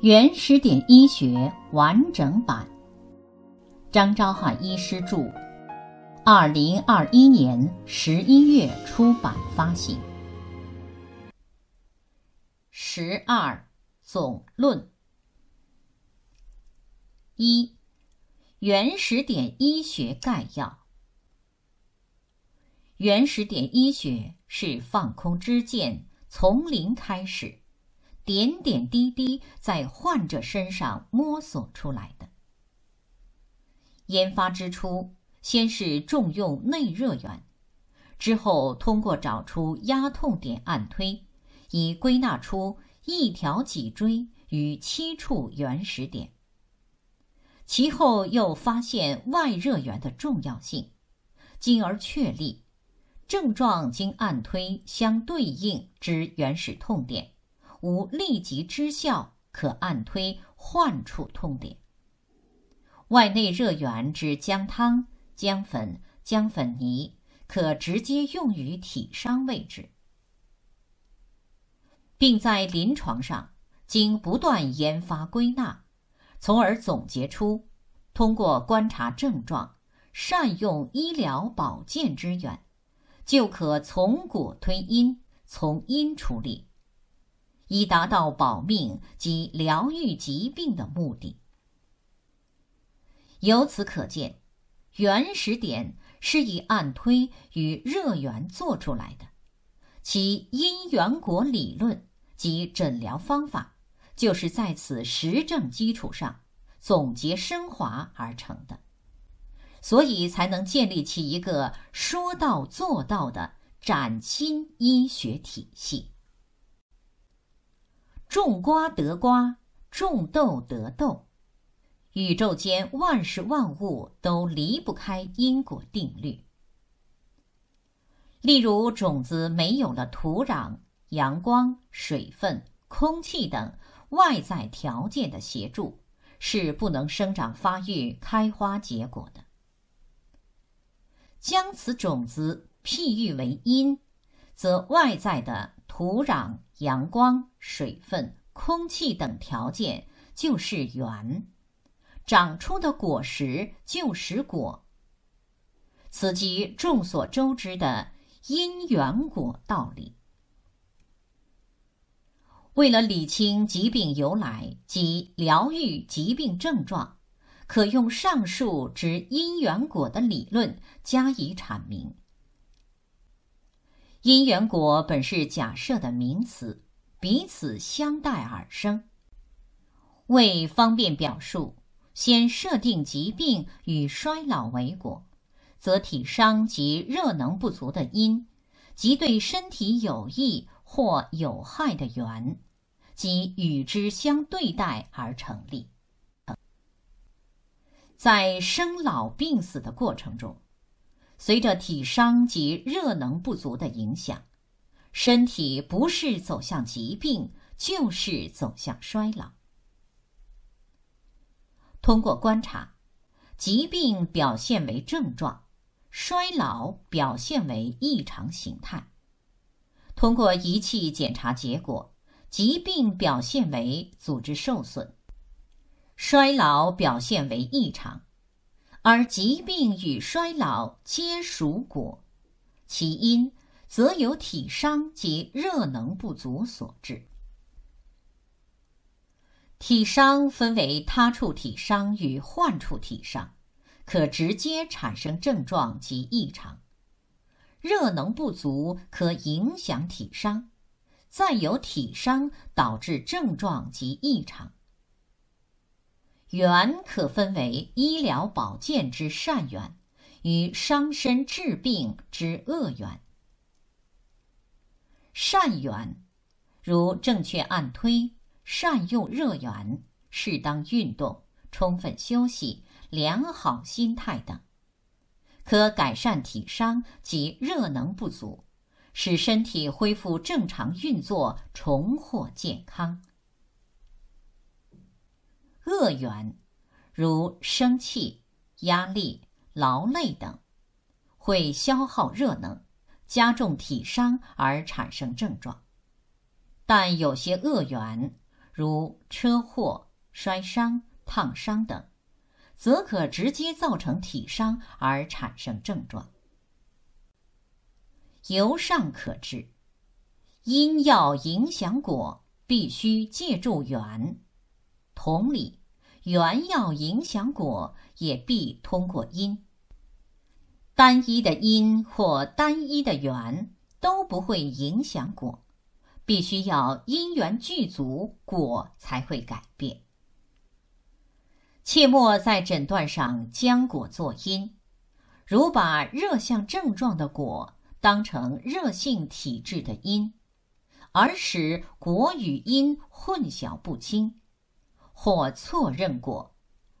《原始点医学》完整版，张昭汉医师著，二零二一年十一月出版发行。十二总论一：原始点医学概要。原始点医学是放空之剑，从零开始。点点滴滴在患者身上摸索出来的。研发之初，先是重用内热源，之后通过找出压痛点按推，以归纳出一条脊椎与七处原始点。其后又发现外热源的重要性，进而确立症状经按推相对应之原始痛点。无立即之效，可按推患处痛点。外内热源之姜汤、姜粉、姜粉泥，可直接用于体伤位置，并在临床上经不断研发归纳，从而总结出：通过观察症状，善用医疗保健之源，就可从果推因，从因处理。以达到保命及疗愈疾病的目的。由此可见，原始点是以暗推与热源做出来的，其因缘果理论及诊疗方法就是在此实证基础上总结升华而成的，所以才能建立起一个说到做到的崭新医学体系。种瓜得瓜，种豆得豆。宇宙间万事万物都离不开因果定律。例如，种子没有了土壤、阳光、水分、空气等外在条件的协助，是不能生长、发育、开花、结果的。将此种子譬喻为因，则外在的。土壤、阳光、水分、空气等条件就是缘，长出的果实就是果。此即众所周知的因缘果道理。为了理清疾病由来及疗愈疾病症状，可用上述之因缘果的理论加以阐明。因缘果本是假设的名词，彼此相待而生。为方便表述，先设定疾病与衰老为果，则体伤及热能不足的因，及对身体有益或有害的缘，即与之相对待而成立。在生老病死的过程中。随着体伤及热能不足的影响，身体不是走向疾病，就是走向衰老。通过观察，疾病表现为症状，衰老表现为异常形态。通过仪器检查结果，疾病表现为组织受损，衰老表现为异常。而疾病与衰老皆属果，其因则有体伤及热能不足所致。体伤分为他处体伤与患处体伤，可直接产生症状及异常。热能不足可影响体伤，再由体伤导致症状及异常。缘可分为医疗保健之善缘，与伤身治病之恶缘。善缘，如正确按推、善用热源、适当运动、充分休息、良好心态等，可改善体伤及热能不足，使身体恢复正常运作，重获健康。恶缘，如生气、压力、劳累等，会消耗热能，加重体伤而产生症状；但有些恶缘，如车祸、摔伤、烫伤等，则可直接造成体伤而产生症状。由上可知，因要影响果，必须借助缘。同理。缘要影响果，也必通过因。单一的因或单一的缘都不会影响果，必须要因缘具足，果才会改变。切莫在诊断上将果作因，如把热象症状的果当成热性体质的因，而使果与因混淆不清。或错认果，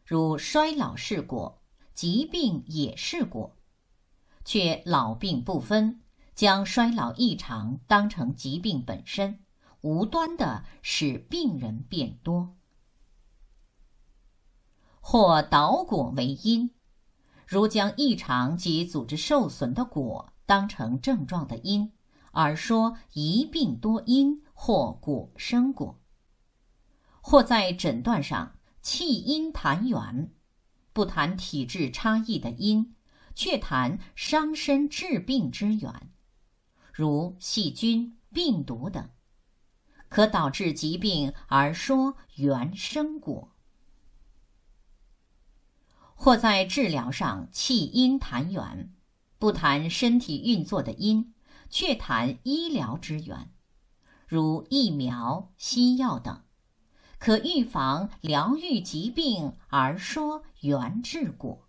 如衰老是果，疾病也是果，却老病不分，将衰老异常当成疾病本身，无端的使病人变多；或导果为因，如将异常及组织受损的果当成症状的因，而说一病多因或果生果。或在诊断上气因谈源，不谈体质差异的因，却谈伤身致病之源，如细菌、病毒等，可导致疾病而说原生果；或在治疗上弃因谈源，不谈身体运作的因，却谈医疗之源，如疫苗、西药等。可预防、疗愈疾病，而说缘治果。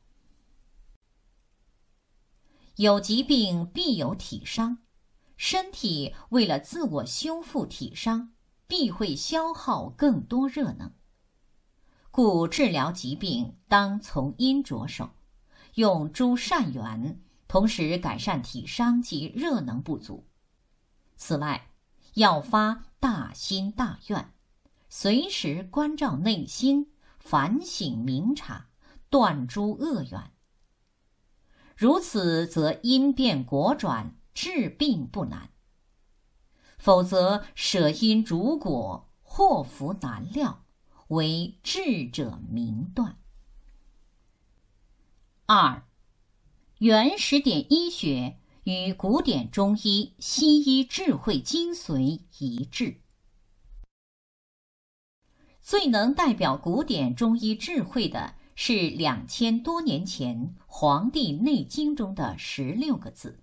有疾病必有体伤，身体为了自我修复体伤，必会消耗更多热能。故治疗疾病当从因着手，用诸善缘，同时改善体伤及热能不足。此外，要发大心大愿。随时关照内心，反省明察，断诸恶缘。如此，则因变果转，治病不难。否则，舍因逐果，祸福难料。为智者明断。二，原始点医学与古典中医、西医智慧精髓一致。最能代表古典中医智慧的是两千多年前《黄帝内经》中的十六个字：“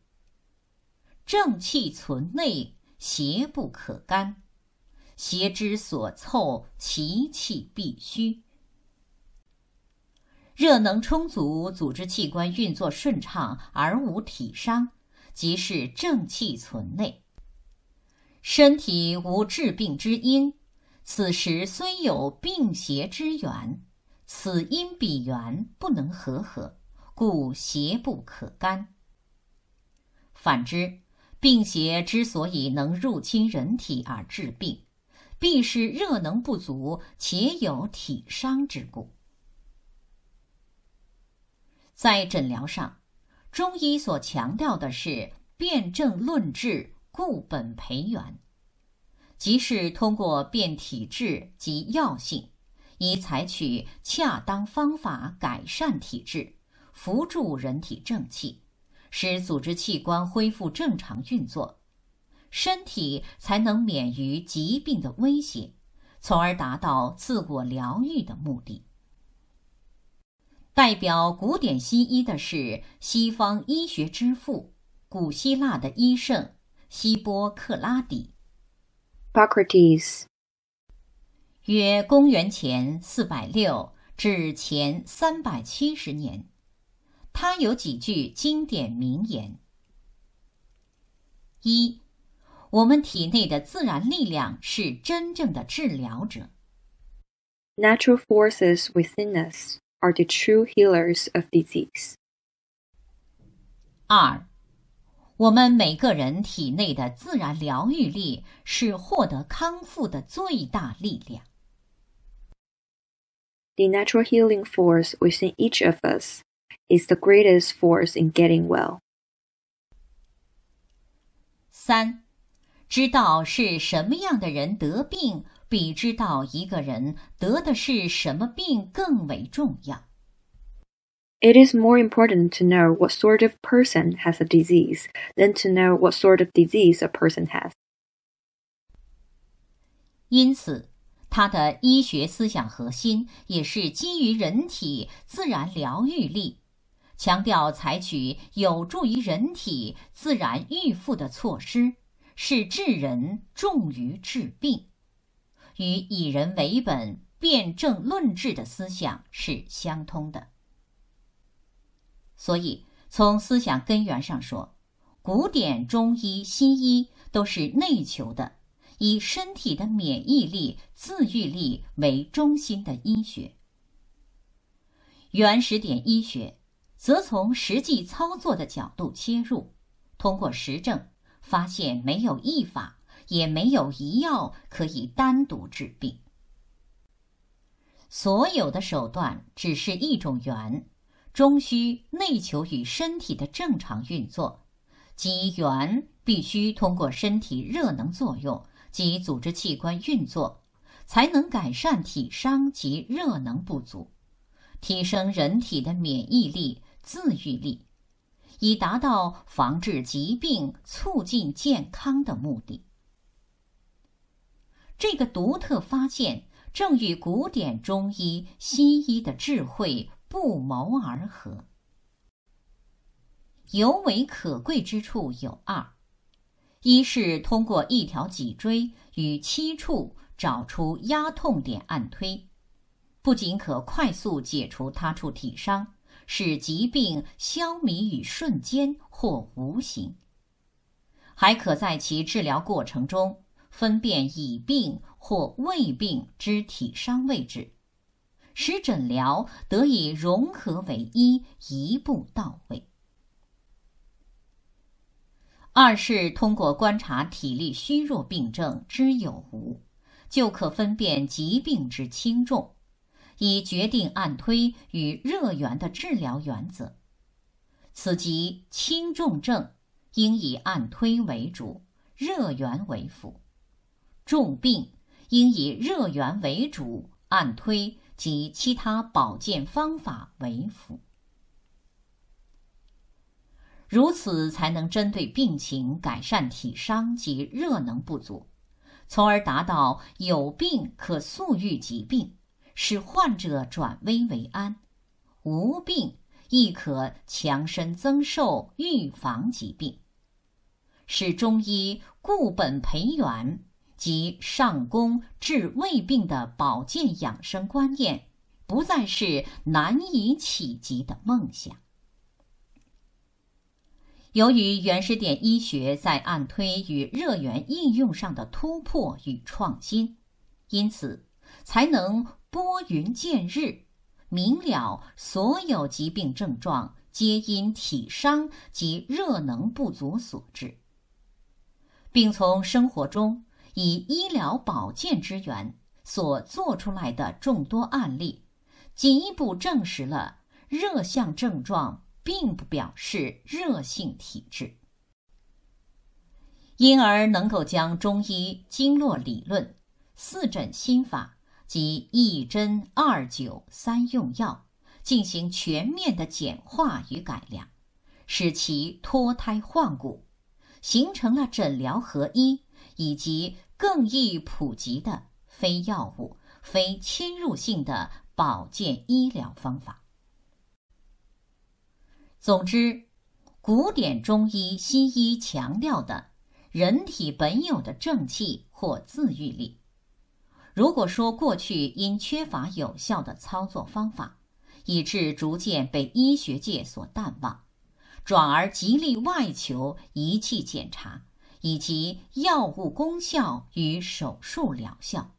正气存内，邪不可干；邪之所凑，其气必虚。”热能充足，组织器官运作顺畅而无体伤，即是正气存内。身体无治病之因。此时虽有病邪之源，此因彼缘不能合合，故邪不可干。反之，病邪之所以能入侵人体而治病，必是热能不足且有体伤之故。在诊疗上，中医所强调的是辨证论治，固本培元。即是通过变体质及药性，以采取恰当方法改善体质，扶助人体正气，使组织器官恢复正常运作，身体才能免于疾病的威胁，从而达到自我疗愈的目的。代表古典西医的是西方医学之父、古希腊的医圣希波克拉底。Hippocrates。约公元前四百六至前三百七十年，他有几句经典名言：一，我们体内的自然力量是真正的治疗者；Natural forces within us are the true healers of disease。二。我们每个人体内的自然疗愈力是获得康复的最大力量。The natural healing force within each of us is the greatest force in getting well. 三，知道是什么样的人得病，比知道一个人得的是什么病更为重要。It is more important to know what sort of person has a disease than to know what sort of disease a person has。因此，他的医学思想核心也是基于人体自然疗愈力，强调采取有助于人体自然愈复的措施，是治人重于治病，与以人为本、辩证论治的思想是相通的。所以，从思想根源上说，古典中医、西医都是内求的，以身体的免疫力、自愈力为中心的医学。原始点医学则从实际操作的角度切入，通过实证发现，没有一法，也没有一药可以单独治病。所有的手段只是一种缘。终需内求与身体的正常运作，即元必须通过身体热能作用及组织器官运作，才能改善体伤及热能不足，提升人体的免疫力、自愈力，以达到防治疾病、促进健康的目的。这个独特发现正与古典中医、西医的智慧。不谋而合，尤为可贵之处有二：一是通过一条脊椎与七处找出压痛点按推，不仅可快速解除他处体伤，使疾病消弭于瞬间或无形，还可在其治疗过程中分辨已病或未病之体伤位置。使诊疗得以融合为一，一步到位。二是通过观察体力虚弱病症之有无，就可分辨疾病之轻重，以决定按推与热源的治疗原则。此即轻重症应以按推为主，热源为辅；重病应以热源为主，按推。及其他保健方法为辅，如此才能针对病情改善体伤及热能不足，从而达到有病可速愈疾病，使患者转危为安；无病亦可强身增寿，预防疾病，使中医固本培元。及上工治胃病的保健养生观念，不再是难以企及的梦想。由于《原始点》医学在按推与热源应用上的突破与创新，因此才能拨云见日，明了所有疾病症状皆因体伤及热能不足所致，并从生活中。以医疗保健之源所做出来的众多案例，进一步证实了热象症状并不表示热性体质，因而能够将中医经络理论、四诊心法及一针二灸三用药进行全面的简化与改良，使其脱胎换骨，形成了诊疗合一以及。更易普及的非药物、非侵入性的保健医疗方法。总之，古典中医、西医强调的人体本有的正气或自愈力，如果说过去因缺乏有效的操作方法，以致逐渐被医学界所淡忘，转而极力外求仪器检查。以及药物功效与手术疗效，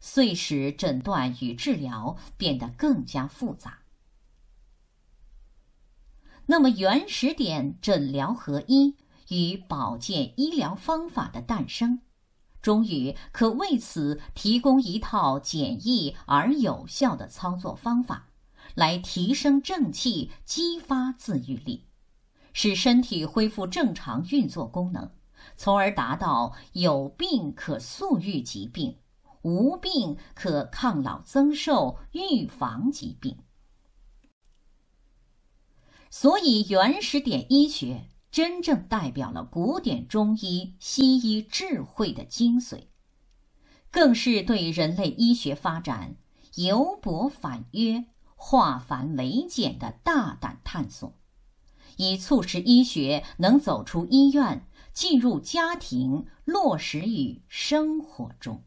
遂使诊断与治疗变得更加复杂。那么，原始点诊疗合一与保健医疗方法的诞生，终于可为此提供一套简易而有效的操作方法，来提升正气，激发自愈力，使身体恢复正常运作功能。从而达到有病可速愈疾病，无病可抗老增寿、预防疾病。所以，原始点医学真正代表了古典中医、西医智慧的精髓，更是对人类医学发展由博反约、化繁为简的大胆探索，以促使医学能走出医院。进入家庭，落实于生活中。